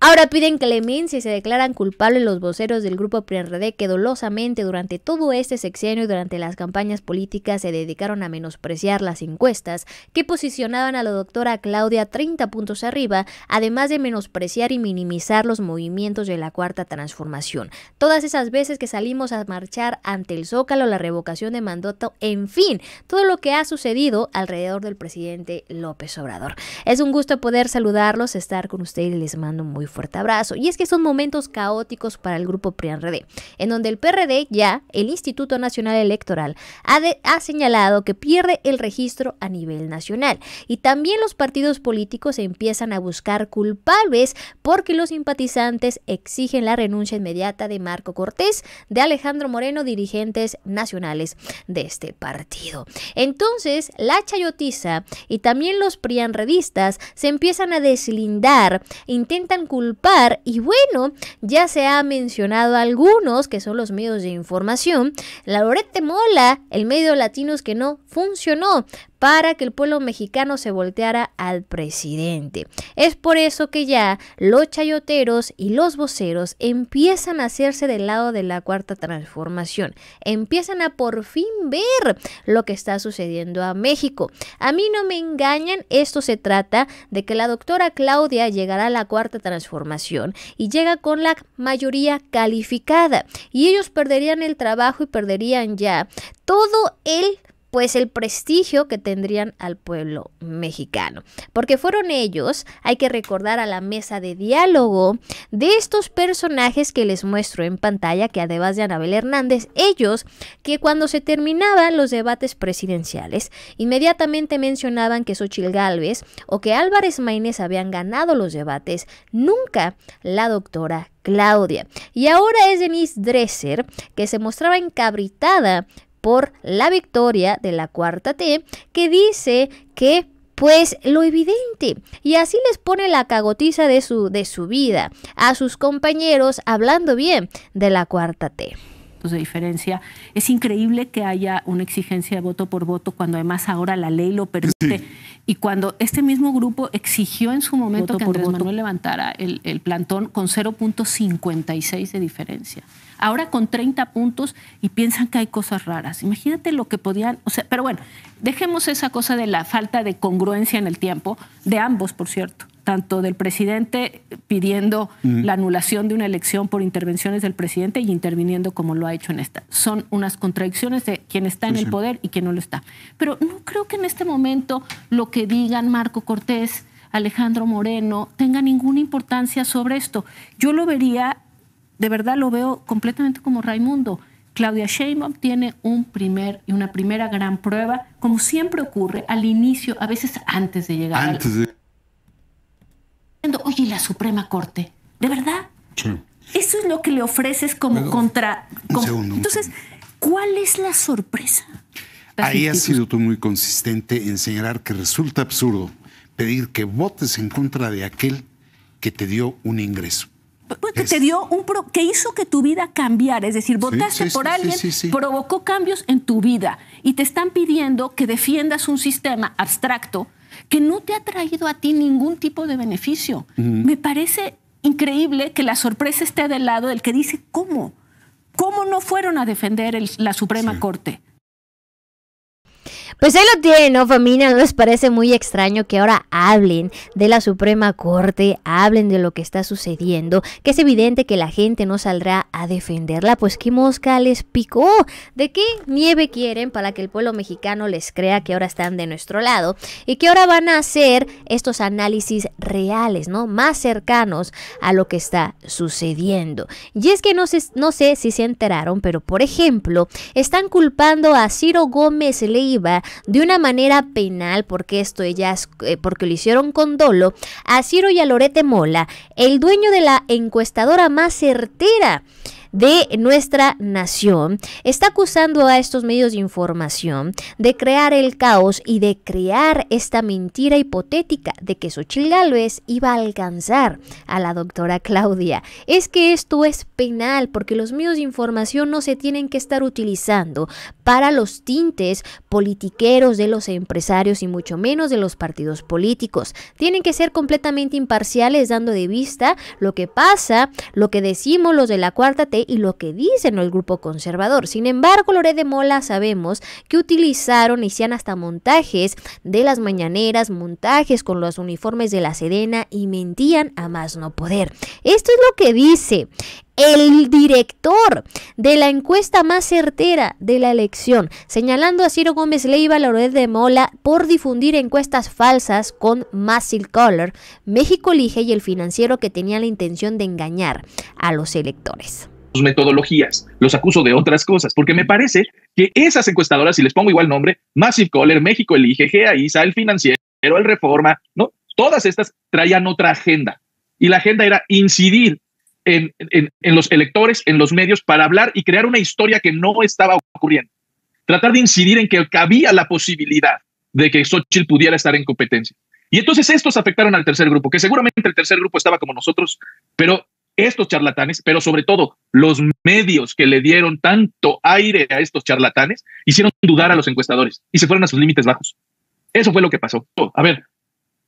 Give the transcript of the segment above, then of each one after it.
Ahora piden clemencia y se declaran culpables los voceros del grupo PRD que dolosamente durante todo este sexenio y durante las campañas políticas se dedicaron a menospreciar las encuestas que posicionaban a la doctora Claudia 30 puntos arriba, además de menospreciar y minimizar los movimientos de la cuarta transformación. Todas esas veces que salimos a marchar ante el Zócalo, la revocación de mandato, en fin, todo lo que ha sucedido alrededor del presidente López Obrador. Es un gusto poder saludarlos, estar con ustedes, y les mando un muy fuerte abrazo. Y es que son momentos caóticos para el grupo prian en donde el PRD ya, el Instituto Nacional Electoral, ha, señalado que pierde el registro a nivel nacional. Y también los partidos políticos empiezan a buscar culpables porque los simpatizantes exigen la renuncia inmediata de Marco Cortés, de Alejandro Moreno, dirigentes nacionales de este partido. Entonces, la chayotiza y también los PRIAN revistas se empiezan a deslindar, intentan culpar y bueno, ya se ha mencionado algunos que son los medios de información, la Mola, el medio latinos que no funcionó, para que el pueblo mexicano se volteara al presidente. Es por eso que ya los chayoteros y los voceros empiezan a hacerse del lado de la cuarta transformación, empiezan a por fin ver lo que está sucediendo a México. A mí no me engañan, esto se trata de que la doctora Claudia llegará a la cuarta transformación y llega con la mayoría calificada y ellos perderían el trabajo y perderían ya todo el pues el prestigio que tendrían al pueblo mexicano. Porque fueron ellos, hay que recordar a la mesa de diálogo de estos personajes que les muestro en pantalla, que además de Anabel Hernández, ellos que cuando se terminaban los debates presidenciales, inmediatamente mencionaban que Xochil Gálvez o que Álvarez Maínez habían ganado los debates, nunca la doctora Claudia. Y ahora es Denise Dresser, que se mostraba encabritada por la victoria de la cuarta T, que dice que pues lo evidente. Y así les pone la cagotiza de su, de su vida a sus compañeros hablando bien de la cuarta T de diferencia. Es increíble que haya una exigencia de voto por voto cuando además ahora la ley lo permite. Y cuando este mismo grupo exigió en su momento que Andrés Manuel levantara el, el plantón con 0.56 de diferencia. Ahora con 30 puntos y piensan que hay cosas raras. Imagínate lo que podían, o sea, pero bueno, dejemos esa cosa de la falta de congruencia en el tiempo, de ambos, por cierto tanto del presidente pidiendo la anulación de una elección por intervenciones del presidente y interviniendo como lo ha hecho en esta. Son unas contradicciones de quien está en el poder y quien no lo está. Pero no creo que en este momento lo que digan Marco Cortés, Alejandro Moreno, tenga ninguna importancia sobre esto. Yo lo vería de verdad lo veo completamente como Raimundo. Claudia Sheinbaum tiene un primer y una primera gran prueba, como siempre ocurre al inicio, a veces antes de llegar. Antes de... Oye, la Suprema Corte, ¿de verdad? Eso es lo que le ofreces como contra... Entonces, ¿cuál es la sorpresa? Ahí has sido tú muy consistente en señalar que resulta absurdo pedir que votes en contra de aquel que te dio un ingreso que te dio un que hizo que tu vida cambiara, es decir, votaste por alguien, provocó cambios en tu vida y te están pidiendo que defiendas un sistema abstracto que no te ha traído a ti ningún tipo de beneficio. Me parece increíble que la sorpresa esté del lado del que dice cómo, cómo no fueron a defender la Suprema Corte. Pues ahí lo tienen, ¿no, familia? ¿No les parece muy extraño que ahora hablen de la Suprema Corte, hablen de lo que está sucediendo, que es evidente que la gente no saldrá a defenderla? Pues qué mosca les picó. ¿De qué nieve quieren para que el pueblo mexicano les crea que ahora están de nuestro lado y que ahora van a hacer estos análisis reales, ¿no? Más cercanos a lo que está sucediendo. Y es que no sé, no sé si se enteraron, pero por ejemplo, están culpando a Ciro Gómez Leiva de una manera penal porque esto ellas eh, porque lo hicieron con dolo a Ciro y a Lorete Mola, el dueño de la encuestadora más certera de nuestra nación está acusando a estos medios de información de crear el caos y de crear esta mentira hipotética de que Xochitl Gálvez iba a alcanzar a la doctora Claudia. Es que esto es penal porque los medios de información no se tienen que estar utilizando para los tintes politiqueros de los empresarios y mucho menos de los partidos políticos. Tienen que ser completamente imparciales dando de vista lo que pasa, lo que decimos los de la cuarta T y lo que dicen el grupo conservador. Sin embargo, Lore de Mola sabemos que utilizaron, hicieron hasta montajes de las mañaneras, montajes con los uniformes de la Sedena y mentían a más no poder. Esto es lo que dice el director de la encuesta más certera de la elección, señalando a Ciro Gómez Leiva Loret de Mola por difundir encuestas falsas con Massive Color, México Elige y el financiero que tenía la intención de engañar a los electores. Sus metodologías, los acuso de otras cosas, porque me parece que esas encuestadoras, si les pongo igual nombre, Massive Color, México Elige, GAISA, el financiero, el Reforma, ¿no? Todas estas traían otra agenda. Y la agenda era incidir en, los electores, en los medios, para hablar y crear una historia que no estaba ocurriendo. Tratar de incidir en que cabía la posibilidad de que Xochitl pudiera estar en competencia. Y entonces estos afectaron al tercer grupo, que seguramente el tercer grupo estaba como nosotros, pero estos charlatanes, pero sobre todo los medios que le dieron tanto aire a estos charlatanes, hicieron dudar a los encuestadores y se fueron a sus límites bajos. Eso fue lo que pasó. A ver,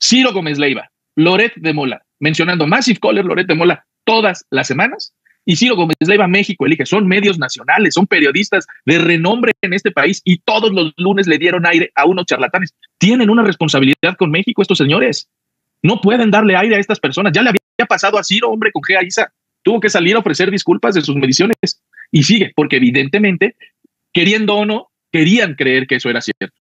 Ciro Gómez Leiva, Loret de Mola, mencionando Massive Caller, Loret de Mola, todas las semanas. Y Ciro Gómez Leiva México elige, son medios nacionales, son periodistas de renombre en este país y todos los lunes le dieron aire a unos charlatanes. Tienen una responsabilidad con México estos señores. No pueden darle aire a estas personas. Ya le había pasado a Ciro, hombre, con Gea Isa. Tuvo que salir a ofrecer disculpas de sus mediciones y sigue, porque evidentemente, queriendo o no, querían creer que eso era cierto.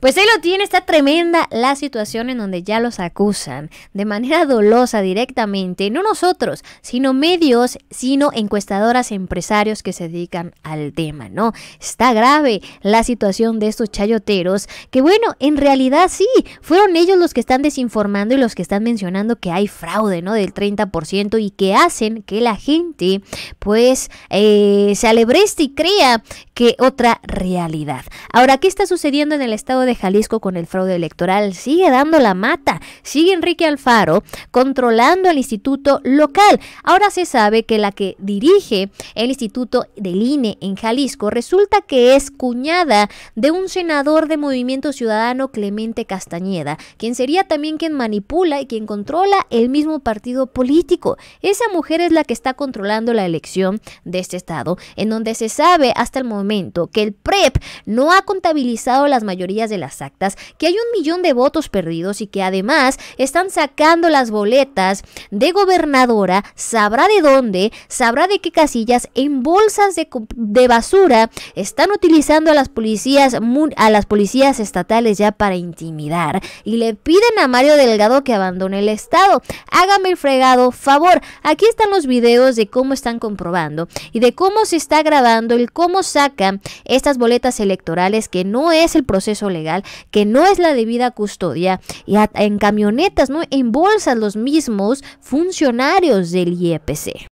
Pues ahí lo tiene, está tremenda la situación en donde ya los acusan de manera dolosa directamente, no nosotros, sino medios, sino encuestadoras, empresarios que se dedican al tema, ¿no? Está grave la situación de estos chayoteros, que bueno, en realidad sí, fueron ellos los que están desinformando y los que están mencionando que hay fraude, ¿no? Del 30% y que hacen que la gente pues eh, se alebreste y crea que otra realidad. Ahora, ¿qué está sucediendo en el el estado de Jalisco con el fraude electoral. Sigue dando la mata, sigue Enrique Alfaro controlando el instituto local. Ahora se sabe que la que dirige el instituto del INE en Jalisco resulta que es cuñada de un senador de Movimiento Ciudadano, Clemente Castañeda, quien sería también quien manipula y quien controla el mismo partido político. Esa mujer es la que está controlando la elección de este estado, en donde se sabe hasta el momento que el PREP e no ha contabilizado las mayores de las actas, que hay un millón de votos perdidos y que además están sacando las boletas de gobernadora, sabrá de dónde, sabrá de qué casillas, en bolsas de, de basura, están utilizando a las policías, a las policías estatales ya para intimidar y le piden a Mario Delgado que abandone el estado. Hágame el fregado favor. Aquí están los videos de cómo están comprobando y de cómo se está grabando el cómo sacan estas boletas electorales que no es el proceso proceso legal, que no es la debida custodia, y a, en camionetas, ¿no? En bolsas los mismos funcionarios del IEPC.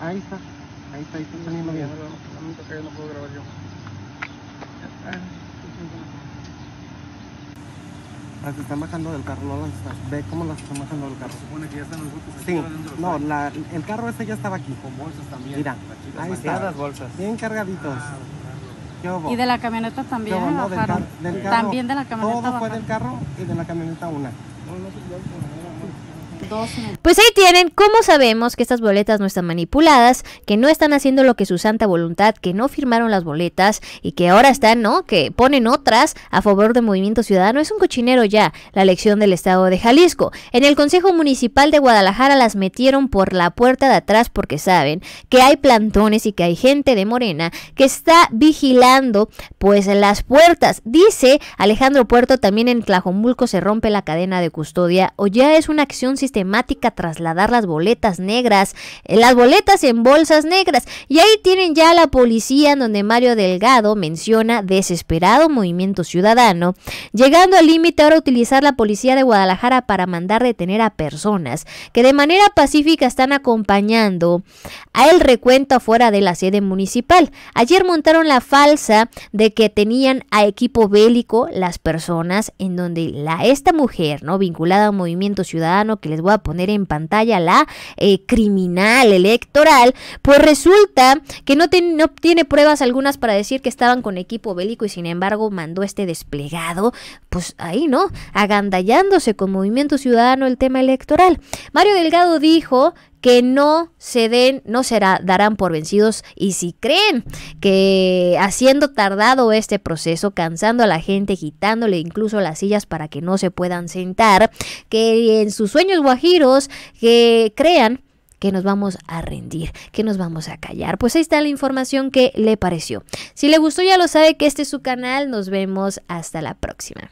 Ahí está, ahí está, ahí está saliendo bien. No puedo grabar yo. Las están bajando del carro, no Ve cómo las están bajando del carro. Se supone que ya están los grupos Sí, no, la, el carro este ya estaba aquí. Con bolsas también. Mira, ahí están las bolsas. Bien cargaditos. Ah, y de la camioneta también bajaron. también de la camioneta. Todo bajaron. fue del carro y de la camioneta una. No, no, pues ahí tienen cómo sabemos que estas boletas no están manipuladas, que no están haciendo lo que su santa voluntad, que no firmaron las boletas y que ahora están, ¿no? Que ponen otras a favor del Movimiento Ciudadano. Es un cochinero ya la elección del Estado de Jalisco. En el Consejo Municipal de Guadalajara las metieron por la puerta de atrás porque saben que hay plantones y que hay gente de Morena que está vigilando pues las puertas. Dice Alejandro Puerto también en Tlajomulco se rompe la cadena de custodia o ya es una acción sistemática temática trasladar las boletas negras, eh, las boletas en bolsas negras. Y ahí tienen ya la policía donde Mario Delgado menciona desesperado movimiento ciudadano, llegando al límite ahora utilizar la policía de Guadalajara para mandar detener a personas que de manera pacífica están acompañando a el recuento afuera de la sede municipal. Ayer montaron la falsa de que tenían a equipo bélico las personas en donde la esta mujer, ¿no? vinculada a un movimiento ciudadano que les voy va a poner en pantalla la eh, criminal electoral, pues resulta que no, no tiene pruebas algunas para decir que estaban con equipo bélico y sin embargo mandó este desplegado, pues ahí, ¿no? Agandallándose con Movimiento Ciudadano el tema electoral. Mario Delgado dijo que no se den, no será, darán por vencidos. Y si creen que haciendo tardado este proceso, cansando a la gente, quitándole incluso las sillas para que no se puedan sentar, que en sus sueños guajiros que crean que nos vamos a rendir, que nos vamos a callar. Pues ahí está la información que le pareció. Si le gustó ya lo sabe que este es su canal. Nos vemos hasta la próxima.